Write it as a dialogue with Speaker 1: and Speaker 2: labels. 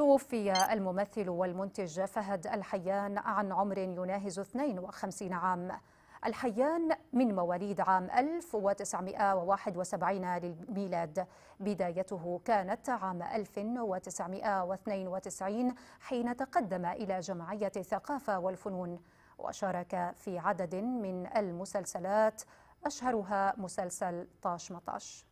Speaker 1: توفي الممثل والمنتج فهد الحيان عن عمر يناهز 52 عام الحيان من مواليد عام 1971 للميلاد بدايته كانت عام 1992 حين تقدم إلى جمعية الثقافة والفنون وشارك في عدد من المسلسلات أشهرها مسلسل طاش مطاش